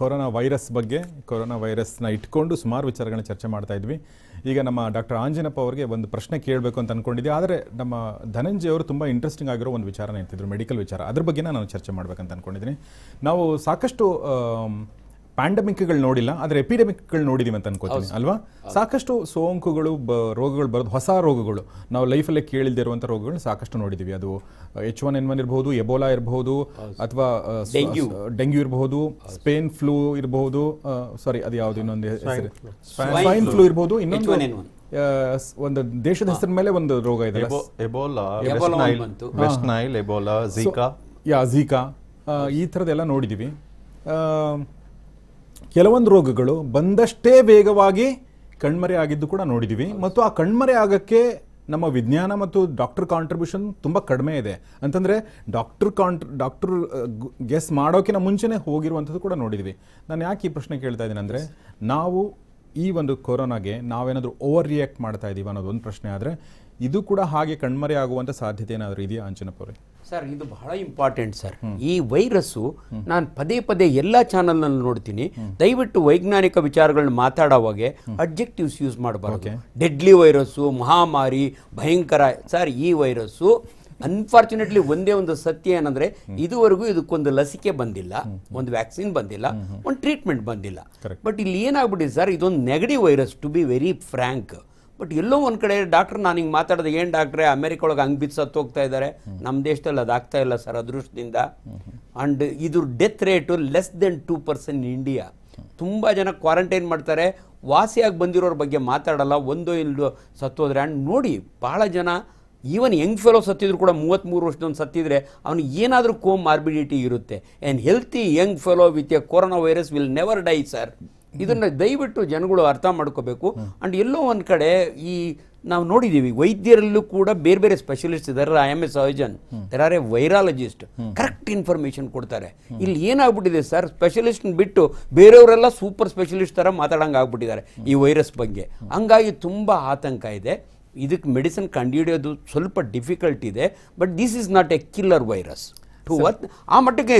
corona virus ಬಗ್ಗೆ corona ವೈರಸ್ನ ಇಟ್ಕೊಂಡು ಸುಮಾರು ವಿಚಾರಗಳನ್ನ ಚರ್ಚೆ ಮಾಡ್ತಾ ಇದ್ವಿ ಈಗ ನಮ್ಮ ಡಾಕ್ಟರ್ ಆಂಜನಪ್ಪ ಅವರಿಗೆ ಒಂದು ಪ್ರಶ್ನೆ ಕೇಳಬೇಕು ಅಂತ ಅನ್ಕೊಂಡಿದ್ದೆ ಆದರೆ ನಮ್ಮ ಧನಂಜಯ ಅವರು ತುಂಬ ಇಂಟ್ರೆಸ್ಟಿಂಗ್ ಆಗಿರೋ ಒಂದು ವಿಚಾರನ ಇರ್ತಿದ್ರು ಮೆಡಿಕಲ್ ವಿಚಾರ ಅದ್ರ ಬಗ್ಗೆ ನಾನು ಚರ್ಚೆ ಮಾಡ್ಬೇಕಂತ ಅಂದ್ಕೊಂಡಿದ್ದೀನಿ ನಾವು ಸಾಕಷ್ಟು ಪ್ಯಾಂಡಮಿಕ್ಗಳು ನೋಡಿಲ್ಲ ಆದರೆ ಎಪಿಡೆಮಿಕ್ಗಳು ನೋಡಿದೀವಿ ಅಂತ ಅನ್ಕೋತೀನಿ ಅಲ್ವಾ ಸಾಕಷ್ಟು ಸೋಂಕುಗಳು ಬ ರೋಗಗಳು ಬರೋದು ಹೊಸ ರೋಗಗಳು ನಾವು ಲೈಫಲ್ಲೇ ಕೇಳಿಲ್ದೇ ಇರುವಂಥ ರೋಗಗಳು ಸಾಕಷ್ಟು ನೋಡಿದ್ದೀವಿ ಅದು ಎಚ್ ಒನ್ ಎನ್ ಒನ್ ಇರಬಹುದು ಎಬೋಲಾ ಇರಬಹುದು ಅಥವಾ ಡೆಂಗ್ಯೂ ಇರಬಹುದು ಸ್ಪೇನ್ ಫ್ಲೂ ಇರಬಹುದು ಸಾರಿ ಅದು ಯಾವುದು ಇನ್ನೊಂದು ಹೆಸರು ಸ್ಪೈನ್ ಫ್ಲೂ ಇರಬಹುದು ಇನ್ನೊಂದು ಒಂದು ದೇಶದ ಹೆಸರ ಮೇಲೆ ಒಂದು ರೋಗ ಇದೆ ಎಬೋಲಾ ವೆಸ್ಟ್ ಯಾ ಈ ಥರದ್ದೆಲ್ಲ ನೋಡಿದ್ದೀವಿ ಕೆಲವೊಂದು ರೋಗಗಳು ಬಂದಷ್ಟೇ ವೇಗವಾಗಿ ಕಣ್ಮರೆ ಆಗಿದ್ದು ಕೂಡ ನೋಡಿದ್ದೀವಿ ಮತ್ತು ಆ ಕಣ್ಮರೆ ಆಗಕ್ಕೆ ನಮ್ಮ ವಿಜ್ಞಾನ ಮತ್ತು ಡಾಕ್ಟರ್ ಕಾಂಟ್ರಿಬ್ಯೂಷನ್ ತುಂಬ ಕಡಿಮೆ ಇದೆ ಅಂತಂದರೆ ಡಾಕ್ಟರ್ ಕಾಂಟ್ರ್ ಡಾಕ್ಟರ್ ಗೆಸ್ ಮಾಡೋಕಿನ ಮುಂಚೆನೇ ಹೋಗಿರುವಂಥದ್ದು ಕೂಡ ನೋಡಿದ್ವಿ ನಾನು ಯಾಕೆ ಈ ಪ್ರಶ್ನೆ ಕೇಳ್ತಾ ಇದ್ದೀನಿ ನಾವು ಈ ಒಂದು ಕೊರೋನಾಗೆ ನಾವೇನಾದರೂ ಓವರ್ ರಿಯಾಕ್ಟ್ ಮಾಡ್ತಾ ಇದ್ದೀವಿ ಅನ್ನೋದು ಒಂದು ಪ್ರಶ್ನೆ ಆದರೆ ಇದು ಕೂಡ ಹಾಗೆ ಕಣ್ಮರೆ ಆಗುವಂಥ ಸಾಧ್ಯತೆ ಏನಾದರೂ ಇದೆಯಾ ಅಂಚನಪುರ ಸರ್ ಇದು ಬಹಳ ಇಂಪಾರ್ಟೆಂಟ್ ಸರ್ ಈ ವೈರಸ್ಸು ನಾನು ಪದೇ ಪದೇ ಎಲ್ಲ ಚಾನಲ್ನಲ್ಲಿ ನೋಡ್ತೀನಿ ದಯವಿಟ್ಟು ವೈಜ್ಞಾನಿಕ ವಿಚಾರಗಳನ್ನ ಮಾತಾಡೋವಾಗೆ ಅಬ್ಜೆಕ್ಟಿವ್ಸ್ ಯೂಸ್ ಮಾಡಬಾರ್ದು ಡೆಡ್ಲಿ ವೈರಸ್ಸು ಮಹಾಮಾರಿ ಭಯಂಕರ ಸರ್ ಈ ವೈರಸ್ಸು ಅನ್ಫಾರ್ಚುನೇಟ್ಲಿ ಒಂದೇ ಒಂದು ಸತ್ಯ ಏನಂದ್ರೆ ಇದುವರೆಗೂ ಇದಕ್ಕೊಂದು ಲಸಿಕೆ ಬಂದಿಲ್ಲ ಒಂದು ವ್ಯಾಕ್ಸಿನ್ ಬಂದಿಲ್ಲ ಒಂದು ಟ್ರೀಟ್ಮೆಂಟ್ ಬಂದಿಲ್ಲ ಬಟ್ ಇಲ್ಲಿ ಏನಾಗ್ಬಿಟ್ಟಿದೆ ಸರ್ ಇದೊಂದು ನೆಗಡಿ virus to be very frank but ಎಲ್ಲೋ ಒಂದು ಕಡೆ ಡಾಕ್ಟರ್ ನಾನು ಹಿಂಗೆ ಮಾತಾಡೋದು ಏನು ಡಾಕ್ಟ್ರೆ ಅಮೇರಿಕ ಒಳಗೆ ಹಂಗೆ ಬಿದ್ದು ಸತ್ತು ಹೋಗ್ತಾ ಇದ್ದಾರೆ ನಮ್ಮ ದೇಶದಲ್ಲಿ ಆಗ್ತಾ ಇಲ್ಲ ಸರ್ ಅದೃಷ್ಟದಿಂದ ಆ್ಯಂಡ್ ಇದ್ರ death rate less than two percent India ತುಂಬ ಜನ ಕ್ವಾರಂಟೈನ್ ಮಾಡ್ತಾರೆ ವಾಸಿಯಾಗಿ ಬಂದಿರೋರ ಬಗ್ಗೆ ಮಾತಾಡಲ್ಲ ಒಂದೋ ಇಲ್ಲೋ ಸತ್ತೋದ್ರೆ ಆ್ಯಂಡ್ ನೋಡಿ ಭಾಳ ಜನ ಈವನ್ ಯಂಗ್ ಫೆಲೋ ಸತ್ತಿದ್ರು ಕೂಡ ಮೂವತ್ತ್ಮೂರು ವರ್ಷದೊಂದು ಸತ್ತಿದ್ರೆ ಅವನು ಏನಾದರೂ ಕೋಮ್ ಮಾರ್ಬಿಡಿಟಿ ಇರುತ್ತೆ and healthy young fellow with a corona virus will never die sir ಇದನ್ನ ದಯವಿಟ್ಟು ಜನಗಳು ಅರ್ಥ ಮಾಡ್ಕೋಬೇಕು ಅಂಡ್ ಎಲ್ಲೋ ಒಂದು ಕಡೆ ಈ ನಾವು ನೋಡಿದ್ದೀವಿ ವೈದ್ಯರಲ್ಲೂ ಕೂಡ ಬೇರೆ ಬೇರೆ ಸ್ಪೆಷಲಿಸ್ಟ್ ಇದಾರೆ ಐ ಎಮ್ ಎಸ್ ಸರ್ಜನ್ ಯಾರೆ ಎ ವೈರಾಲಜಿಸ್ಟ್ ಕರೆಕ್ಟ್ ಇನ್ಫಾರ್ಮೇಶನ್ ಕೊಡ್ತಾರೆ ಇಲ್ಲಿ ಏನಾಗ್ಬಿಟ್ಟಿದೆ ಸರ್ ಸ್ಪೆಷಲಿಸ್ಟ್ ಬಿಟ್ಟು ಬೇರೆಯವರೆಲ್ಲ ಸೂಪರ್ ಸ್ಪೆಷಲಿಸ್ಟ್ ಥರ ಮಾತಾಡೋಂಗೆ ಆಗ್ಬಿಟ್ಟಿದ್ದಾರೆ ಈ ವೈರಸ್ ಬಗ್ಗೆ ಹಂಗಾಗಿ ತುಂಬ ಆತಂಕ ಇದೆ ಇದಕ್ಕೆ ಮೆಡಿಸಿನ್ ಕಂಡುಹಿಡಿಯೋದು ಸ್ವಲ್ಪ ಡಿಫಿಕಲ್ಟ್ ಇದೆ but this is not a killer virus ಆ ಮಟ್ಟಿಗೆ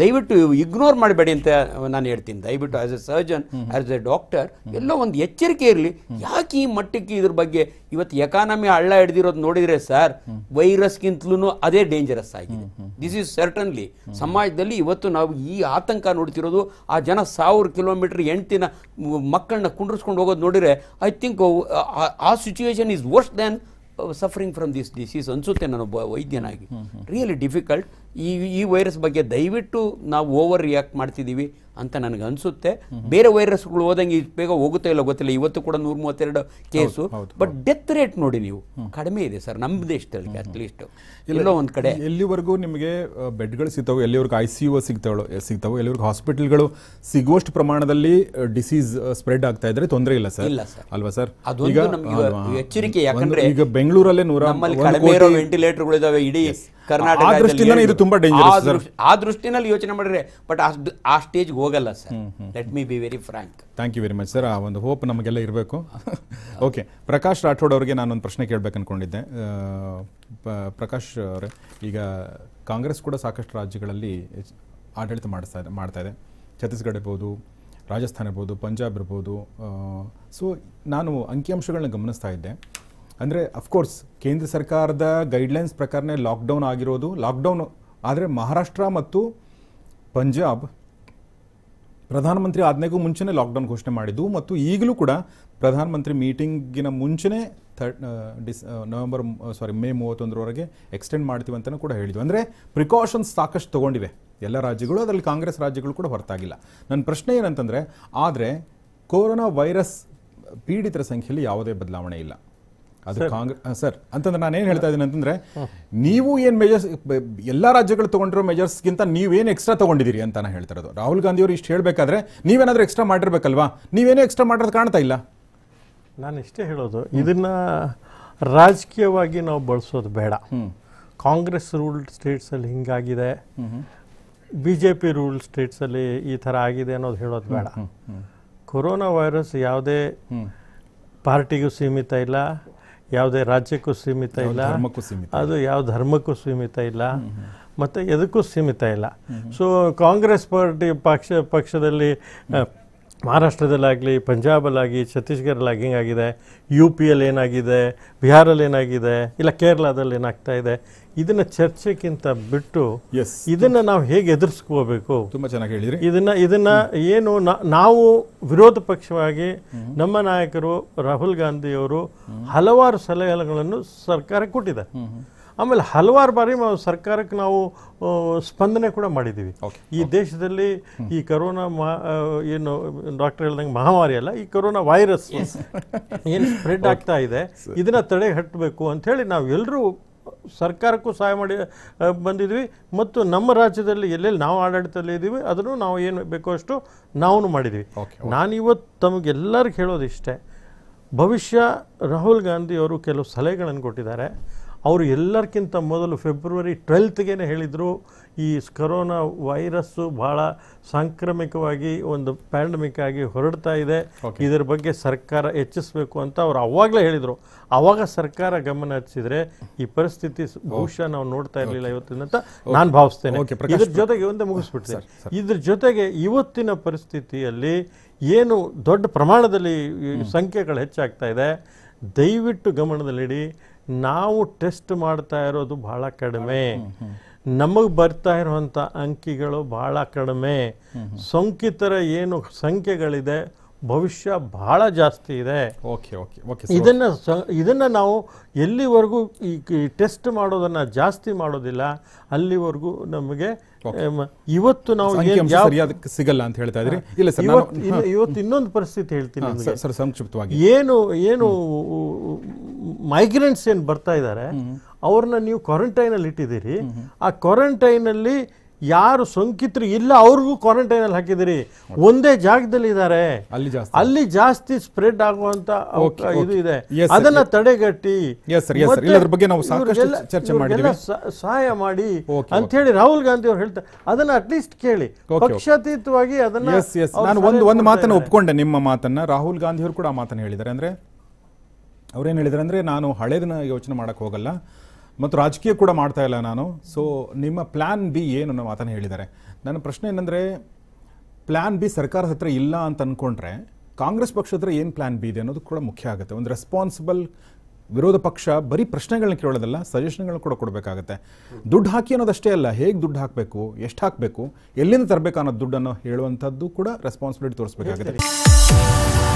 ದಯವಿಟ್ಟು ಇಗ್ನೋರ್ ಮಾಡಬೇಡಿ ಅಂತ ನಾನು ಹೇಳ್ತೀನಿ ದಯವಿಟ್ಟು as a surgeon as a doctor ಎಲ್ಲೋ ಒಂದು ಎಚ್ಚರಿಕೆ ಇರಲಿ ಯಾಕೆ ಈ ಮಟ್ಟಕ್ಕೆ ಇದ್ರ ಬಗ್ಗೆ ಇವತ್ತು ಎಕಾನಮಿ ಹಳ್ಳ ಹಿಡ್ದಿರೋದು ನೋಡಿದ್ರೆ ಸರ್ ವೈರಸ್ಗಿಂತಲೂ ಅದೇ ಡೇಂಜರಸ್ ಆಗಿದೆ ದಿಸ್ ಈಸ್ ಸರ್ಟನ್ಲಿ ಸಮಾಜದಲ್ಲಿ ಇವತ್ತು ನಾವು ಈ ಆತಂಕ ನೋಡ್ತಿರೋದು ಆ ಜನ ಸಾವಿರ ಕಿಲೋಮೀಟರ್ ಎಂಟಿನ ಮಕ್ಕಳನ್ನ ಕುಂಡ್ರಿಸ್ಕೊಂಡು ಹೋಗೋದು ನೋಡಿದ್ರೆ ಐ ಥಿಂಕ್ ಆ situation is worse than suffering from this disease ಅನಿಸುತ್ತೆ ಒಬ್ಬ ವೈದ್ಯನಾಗಿ ರಿಯಲಿ ಡಿಫಿಕಲ್ಟ್ ಈ ಈ ವೈರಸ್ ಬಗ್ಗೆ ದಯವಿಟ್ಟು ನಾವು ಓವರ್ ರಿಯಾಕ್ಟ್ ಮಾಡ್ತಿದ್ದೀವಿ ಅಂತ ನನಗೆ ಅನಿಸುತ್ತೆ ಬೇರೆ ವೈರಸ್ಗಳು ಹೋದಂಗೆ ಬೇಗ ಹೋಗುತ್ತೆ ಇಲ್ಲ ಗೊತ್ತಿಲ್ಲ ಇವತ್ತು ಕೂಡ ನೂರ ಮೂವತ್ತೆರಡು ಕೇಸು ಬಟ್ ಡೆತ್ ರೇಟ್ ನೋಡಿ ನೀವು ಕಡಿಮೆ ಇದೆ ಸರ್ ನಮ್ಮ ದೇಶದಲ್ಲಿ ಅಟ್ಲೀಸ್ಟ್ ಎಲ್ಲೋ ಒಂದು ಕಡೆ ಎಲ್ಲಿವರೆಗೂ ನಿಮಗೆ ಬೆಡ್ಗಳು ಸಿಗ್ತಾವೆ ಎಲ್ಲಿವರೆಗೂ ಐ ಸಿ ಯು ಸಿಗ್ತಾವೋ ಸಿಗ್ತಾವೆ ಎಲ್ಲಿವರೆಗೂ ಹಾಸ್ಪಿಟಲ್ಗಳು ಸಿಗುವಷ್ಟು ಪ್ರಮಾಣದಲ್ಲಿ ಡಿಸೀಸ್ ಸ್ಪ್ರೆಡ್ ಆಗ್ತಾ ಇದ್ರೆ ತೊಂದರೆ ಇಲ್ಲ ಸರ್ ಇಲ್ಲ ಸರ್ ಅಲ್ವಾ ಸರ್ ಅದೊಂದು ಎಚ್ಚರಿಕೆ ಯಾಕಂದ್ರೆ ಈಗ ಬೆಂಗಳೂರಲ್ಲೇ ನೂರ ವೆಂಟಿಲೇಟರ್ಗಳಿದಾವೆ ಇಡೀ ಇದು ತುಂಬಾ ಆ ದೃಷ್ಟಿನಲ್ಲಿ ಯೋಚನೆ ಮಾಡಿದ್ರೆ ಬಟ್ ಆ ಸ್ಟೇಜ್ಗೆ ಹೋಗಲ್ಲ sir let be very frank thank you very much sir ಆ ಒಂದು ಹೋಪ್ ನಮಗೆಲ್ಲ ಇರಬೇಕು ಓಕೆ ಪ್ರಕಾಶ್ ರಾಠೋಡ್ ಅವರಿಗೆ ನಾನು ಒಂದು ಪ್ರಶ್ನೆ ಕೇಳಬೇಕು ಅನ್ಕೊಂಡಿದ್ದೆ ಪ್ರಕಾಶ್ ಅವರೇ ಈಗ ಕಾಂಗ್ರೆಸ್ ಕೂಡ ಸಾಕಷ್ಟು ರಾಜ್ಯಗಳಲ್ಲಿ ಆಡಳಿತ ಮಾಡಿಸ್ತಾ ಮಾಡ್ತಾ ಇದೆ ಛತ್ತೀಸ್ಗಢ ಇರ್ಬೋದು ರಾಜಸ್ಥಾನ ಇರ್ಬೋದು ಪಂಜಾಬ್ ಇರ್ಬೋದು ಸೊ ನಾನು ಅಂಕಿಅಂಶಗಳನ್ನ ಗಮನಿಸ್ತಾ ಇದ್ದೆ ಅಂದರೆ ಅಫ್ಕೋರ್ಸ್ ಕೇಂದ್ರ ಸರ್ಕಾರದ ಗೈಡ್ಲೈನ್ಸ್ ಪ್ರಕಾರನೇ ಲಾಕ್ಡೌನ್ ಆಗಿರೋದು ಲಾಕ್ಡೌನ್ ಆದರೆ ಮಹಾರಾಷ್ಟ್ರ ಮತ್ತು ಪಂಜಾಬ್ ಪ್ರಧಾನಮಂತ್ರಿ ಆಜ್ಞೆಗೂ ಮುಂಚೆನೇ ಲಾಕ್ಡೌನ್ ಘೋಷಣೆ ಮಾಡಿದ್ದು ಮತ್ತು ಈಗಲೂ ಕೂಡ ಪ್ರಧಾನಮಂತ್ರಿ ಮೀಟಿಂಗಿನ ಮುಂಚೆನೇ third this November sorry May ಮೂವತ್ತೊಂದರವರೆಗೆ ಎಕ್ಸ್ಟೆಂಡ್ ಮಾಡ್ತೀವಿ ಅಂತಲೂ ಕೂಡ ಹೇಳಿದ್ವಿ ಅಂದರೆ ಪ್ರಿಕಾಷನ್ಸ್ ಸಾಕಷ್ಟು ತೊಗೊಂಡಿವೆ ಎಲ್ಲ ರಾಜ್ಯಗಳು ಅದರಲ್ಲಿ ಕಾಂಗ್ರೆಸ್ ರಾಜ್ಯಗಳು ಕೂಡ ಹೊರತಾಗಿಲ್ಲ ನನ್ನ ಪ್ರಶ್ನೆ ಏನಂತಂದರೆ ಆದರೆ ಕೊರೋನಾ ವೈರಸ್ ಪೀಡಿತರ ಸಂಖ್ಯೆಯಲ್ಲಿ ಯಾವುದೇ ಬದಲಾವಣೆ ಇಲ್ಲ ಅದು ಕಾಂಗ್ರೆಸ್ ಸರ್ ಅಂತಂದ್ರೆ ನಾನು ಏನು ಹೇಳ್ತಾ ಇದ್ದೀನಿ ಅಂತಂದ್ರೆ ನೀವು ಏನು ಮೆಜರ್ಸ್ ಎಲ್ಲ ರಾಜ್ಯಗಳು ತೊಗೊಂಡಿರೋ ಮೆಜರ್ಸ್ಗಿಂತ ನೀವೇನು ಎಕ್ಸ್ಟ್ರಾ ತೊಗೊಂಡಿದ್ದೀರಿ ಅಂತ ನಾನು ಹೇಳ್ತಾ ರಾಹುಲ್ ಗಾಂಧಿ ಅವರು ಇಷ್ಟು ಹೇಳಬೇಕಾದ್ರೆ ನೀವೇನಾದರೂ ಎಕ್ಸ್ಟ್ರಾ ಮಾಡಿರ್ಬೇಕಲ್ವಾ ನೀವೇನೇ ಎಕ್ಸ್ಟ್ರಾ ಮಾಡೋದು ಕಾಣ್ತಾ ಇಲ್ಲ ನಾನು ಇಷ್ಟೇ ಹೇಳೋದು ಇದನ್ನ ರಾಜಕೀಯವಾಗಿ ನಾವು ಬಳಸೋದು ಬೇಡ ಕಾಂಗ್ರೆಸ್ ರೂಲ್ಡ್ ಸ್ಟೇಟ್ಸಲ್ಲಿ ಹಿಂಗಾಗಿದೆ ಬಿ ಜೆ ಪಿ ರೂಲ್ಡ್ ಸ್ಟೇಟ್ಸಲ್ಲಿ ಈ ಥರ ಆಗಿದೆ ಅನ್ನೋದು ಹೇಳೋದು ಬೇಡ ಕೊರೋನಾ ವೈರಸ್ ಯಾವುದೇ ಪಾರ್ಟಿಗೂ ಸೀಮಿತ ಇಲ್ಲ ಯಾವುದೇ ರಾಜ್ಯಕ್ಕೂ ಸೀಮಿತ ಇಲ್ಲ ಅದು ಯಾವ ಧರ್ಮಕ್ಕೂ ಸೀಮಿತ ಇಲ್ಲ ಮತ್ತು ಎದಕ್ಕೂ ಸೀಮಿತ ಇಲ್ಲ ಸೊ ಕಾಂಗ್ರೆಸ್ ಪಾರ್ಟಿ ಪಕ್ಷ ಪಕ್ಷದಲ್ಲಿ ಮಹಾರಾಷ್ಟ್ರದಲ್ಲಾಗಲಿ ಪಂಜಾಬಲ್ಲಾಗಿ ಛತ್ತೀಸ್ಗಢಲ್ಲಾಗಿ ಹಿಂಗಾಗಿದೆ ಯು ಪಿ ಅಲ್ಲಿ ಏನಾಗಿದೆ ಬಿಹಾರಲ್ಲಿ ಏನಾಗಿದೆ ಇಲ್ಲ ಕೇರಳದಲ್ಲಿ ಏನಾಗ್ತಾ ಇದೆ ಇದನ್ನು ಚರ್ಚೆಗಿಂತ ಬಿಟ್ಟು ಇದನ್ನು ನಾವು ಹೇಗೆ ಎದುರಿಸ್ಕೋಬೇಕು ತುಂಬ ಚೆನ್ನಾಗಿ ಹೇಳಿದ್ರಿ ಇದನ್ನು ಇದನ್ನು ಏನು ನಾವು ವಿರೋಧ ಪಕ್ಷವಾಗಿ ನಮ್ಮ ನಾಯಕರು ರಾಹುಲ್ ಗಾಂಧಿಯವರು ಹಲವಾರು ಸಲಹೆಗಳನ್ನು ಸರ್ಕಾರ ಕೊಟ್ಟಿದೆ ಆಮೇಲೆ ಹಲವಾರು ಬಾರಿ ಸರ್ಕಾರಕ್ಕೆ ನಾವು ಸ್ಪಂದನೆ ಕೂಡ ಮಾಡಿದ್ದೀವಿ ಈ ದೇಶದಲ್ಲಿ ಈ ಕರೋನಾ ಮಾ ಏನು ಡಾಕ್ಟರ್ ಹೇಳ್ದಂಗೆ ಮಹಾಮಾರಿ ಅಲ್ಲ ಈ ಕರೋನಾ ವೈರಸ್ ಏನು ಸ್ಪ್ರೆಡ್ ಆಗ್ತಾ ಇದೆ ಇದನ್ನು ತಡೆ ಹಟ್ಟಬೇಕು ಅಂಥೇಳಿ ನಾವು ಸರ್ಕಾರಕ್ಕೂ ಸಹಾಯ ಮಾಡಿ ಬಂದಿದ್ವಿ ಮತ್ತು ನಮ್ಮ ರಾಜ್ಯದಲ್ಲಿ ಎಲ್ಲೆಲ್ಲಿ ನಾವು ಆಡಳಿತದಲ್ಲಿ ಇದ್ದೀವಿ ಅದನ್ನು ನಾವು ಏನು ಬೇಕೋ ಅಷ್ಟು ನಾವು ಮಾಡಿದ್ವಿ ನಾನಿವತ್ತು ತಮಗೆಲ್ಲರಿಗೂ ಹೇಳೋದಿಷ್ಟೇ ಭವಿಷ್ಯ ರಾಹುಲ್ ಗಾಂಧಿ ಅವರು ಕೆಲವು ಸಲಹೆಗಳನ್ನು ಕೊಟ್ಟಿದ್ದಾರೆ ಅವರು ಎಲ್ಲರಿಗಿಂತ ಮೊದಲು ಫೆಬ್ರವರಿ ಟ್ವೆಲ್ತ್ಗೆ ಹೇಳಿದರು ಈ ಕರೋನಾ ವೈರಸ್ಸು ಭಾಳ ಸಾಂಕ್ರಾಮಿಕವಾಗಿ ಒಂದು ಪ್ಯಾಂಡಮಿಕ್ ಆಗಿ ಹೊರಡ್ತಾ ಇದೆ ಇದರ ಬಗ್ಗೆ ಸರ್ಕಾರ ಹೆಚ್ಚಿಸಬೇಕು ಅಂತ ಅವರು ಅವಾಗಲೇ ಹೇಳಿದರು ಆವಾಗ ಸರ್ಕಾರ ಗಮನ ಹರಿಸಿದರೆ ಈ ಪರಿಸ್ಥಿತಿ ಬಹುಶಃ ನಾವು ನೋಡ್ತಾ ಇರಲಿಲ್ಲ ಇವತ್ತಿನ ಅಂತ ನಾನು ಭಾವಿಸ್ತೇನೆ ಇದ್ರ ಜೊತೆಗೆ ಒಂದೇ ಮುಗಿಸ್ಬಿಡ್ತೇನೆ ಇದ್ರ ಜೊತೆಗೆ ಇವತ್ತಿನ ಪರಿಸ್ಥಿತಿಯಲ್ಲಿ ಏನು ದೊಡ್ಡ ಪ್ರಮಾಣದಲ್ಲಿ ಸಂಖ್ಯೆಗಳು ಹೆಚ್ಚಾಗ್ತಾ ಇದೆ ದಯವಿಟ್ಟು ಗಮನದಲ್ಲಿಡಿ ನಾವು ಟೆಸ್ಟ್ ಮಾಡ್ತಾ ಇರೋದು ಬಹಳ ಕಡಿಮೆ ನಮಗೆ ಬರ್ತಾ ಇರುವಂತ ಅಂಕಿಗಳು ಬಹಳ ಕಡಿಮೆ ಸೋಂಕಿತರ ಏನು ಸಂಖ್ಯೆಗಳಿದೆ ಭವಿಷ್ಯ ಬಹಳ ಜಾಸ್ತಿ ಇದೆ ಓಕೆ ಓಕೆ ಓಕೆ ನಾವು ಎಲ್ಲಿವರೆಗೂ ಈ ಟೆಸ್ಟ್ ಮಾಡೋದನ್ನ ಜಾಸ್ತಿ ಮಾಡೋದಿಲ್ಲ ಅಲ್ಲಿವರೆಗೂ ನಮಗೆ ಇವತ್ತು ನಾವು ಸಿಗಲ್ಲ ಅಂತ ಹೇಳ್ತಾ ಇದ್ರಿ ಇಲ್ಲ ಇವತ್ತು ಇನ್ನೊಂದು ಪರಿಸ್ಥಿತಿ ಹೇಳ್ತೀನಿ ಸಂಕ್ಷಿಪ್ತವಾಗಿ ಏನು ಏನು ಮೈಗ್ರೆಂಟ್ಸ್ ಏನು ಬರ್ತಾ ಇದ್ದಾರೆ ಅವ್ರನ್ನ ನೀವು ಕ್ವಾರಂಟೈನಲ್ಲಿ ಇಟ್ಟಿದ್ದೀರಿ ಆ ಕ್ವಾರಂಟೈನಲ್ಲಿ ಯಾರು ಸೋಂಕಿತರು ಇಲ್ಲ ಅವ್ರಿಗೂ ಕ್ವಾರಂಟೈನಲ್ಲಿ ಹಾಕಿದಿರಿ ಒಂದೇ ಜಾಗದಲ್ಲಿ ಇದ್ದಾರೆ ಅಲ್ಲಿ ಜಾಸ್ತಿ ಸ್ಪ್ರೆಡ್ ಆಗುವಂತ ಇದು ಇದೆ ಅದನ್ನ ತಡೆಗಟ್ಟಿ ಸಹಾಯ ಮಾಡಿ ಅಂತ ಹೇಳಿ ರಾಹುಲ್ ಗಾಂಧಿ ಅವ್ರು ಹೇಳ್ತಾರೆ ಅದನ್ನ ಅಟ್ಲೀಸ್ಟ್ ಕೇಳಿ ಪಕ್ಷಾತೀತವಾಗಿ ಅದನ್ನ ಒಂದು ಒಂದು ಮಾತನ್ನ ಒಪ್ಕೊಂಡೆ ನಿಮ್ಮ ಮಾತನ್ನ ರಾಹುಲ್ ಗಾಂಧಿ ಅವರು ಕೂಡ ಮಾತನ್ನ ಹೇಳಿದ್ದಾರೆ ಅಂದ್ರೆ ಅವ್ರೇನು ಹೇಳಿದ್ರು ಅಂದರೆ ನಾನು ಹಳೇದನ್ನ ಯೋಚನೆ ಮಾಡೋಕ್ಕೆ ಹೋಗಲ್ಲ ಮತ್ತು ರಾಜಕೀಯ ಕೂಡ ಮಾಡ್ತಾ ಇಲ್ಲ ನಾನು ಸೊ ನಿಮ್ಮ ಪ್ಲ್ಯಾನ್ ಬಿ ಏನು ಅನ್ನೋ ಮಾತನ್ನು ಹೇಳಿದ್ದಾರೆ ನನ್ನ ಪ್ರಶ್ನೆ ಏನಂದರೆ ಪ್ಲ್ಯಾನ್ ಬಿ ಸರ್ಕಾರದ ಹತ್ರ ಇಲ್ಲ ಅಂತ ಅಂದ್ಕೊಂಡ್ರೆ ಕಾಂಗ್ರೆಸ್ ಪಕ್ಷ ಹತ್ರ ಏನು ಪ್ಲ್ಯಾನ್ ಬಿ ಇದೆ ಅನ್ನೋದು ಕೂಡ ಮುಖ್ಯ ಆಗುತ್ತೆ ಒಂದು ರೆಸ್ಪಾನ್ಸಿಬಲ್ ವಿರೋಧ ಪಕ್ಷ ಬರೀ ಪ್ರಶ್ನೆಗಳನ್ನ ಕೇಳೋದಲ್ಲ ಸಜೆಷನ್ಗಳನ್ನ ಕೂಡ ಕೊಡಬೇಕಾಗತ್ತೆ ದುಡ್ಡು ಹಾಕಿ ಅನ್ನೋದಷ್ಟೇ ಅಲ್ಲ ಹೇಗೆ ದುಡ್ಡು ಹಾಕಬೇಕು ಎಷ್ಟು ಹಾಕಬೇಕು ಎಲ್ಲಿಂದ ತರಬೇಕು ಅನ್ನೋ ದುಡ್ಡನ್ನು ಹೇಳುವಂಥದ್ದು ಕೂಡ ರೆಸ್ಪಾನ್ಸಿಬಿಲಿಟಿ ತೋರಿಸ್ಬೇಕಾಗುತ್ತೆ